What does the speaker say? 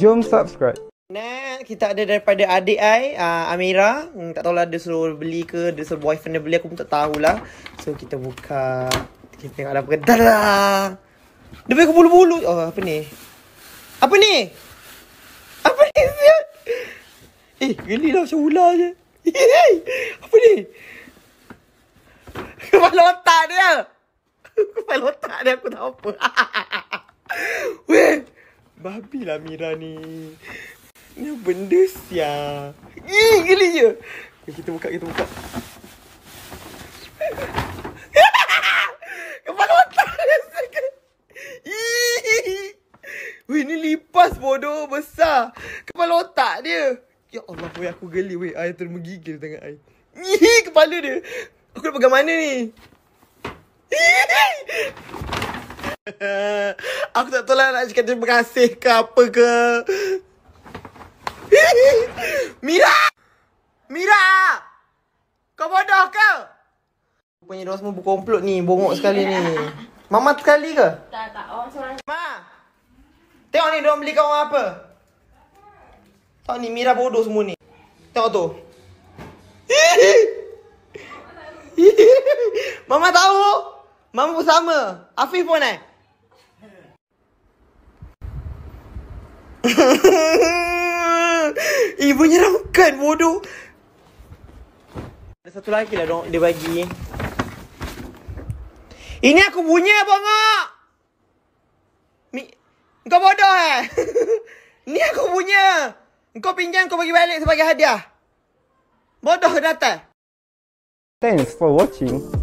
Jom subscribe. Nah, kita ada daripada adik ai, uh, ah, Amira. Hmm, tak tahulah dia suruh beli ke, dia suruh boyfriend dia beli, aku pun tak tahulah. So, kita buka. Kita tengok ada apa. Dada! Dia beli bulu-bulu. Oh, apa ni? Apa ni? Apa ni? Eh, geli lah macam ular je. apa ni? Kepala otak dia. Kepala otak dia aku tak apa. Babi lah Mira ni. Ni benda sia. Ih, gila je. Okay, kita buka, kita buka. Kepala otak dia Weh, ni lipas bodoh besar. Kepala otak dia. Ya Allah, boy, aku geli. Weh, air termegigil tengah air. Ih, kepala dia. Aku nak pegang mana ni? Aku tak tahu lah nak cakap terima kasih ke apa ke Mira Mira Kau bodoh ke Rupanya dia semua berkomplot ni Bongok sekali ni Mama sekali ke Tak tak orang seorang Ma Tengok ni dia beli kau apa Tengok ni Mira bodoh semua ni Tengok tu Mama tahu Mama bersama Afif pun eh Eh menyeramkan bodoh Ada satu lagi lah dong dia bagi Ini aku bunyi apa ngak Mi Kau bodoh eh Ini aku punya. Kau pinjam kau bagi balik sebagai hadiah. Bodoh kau datang. Thanks for watching.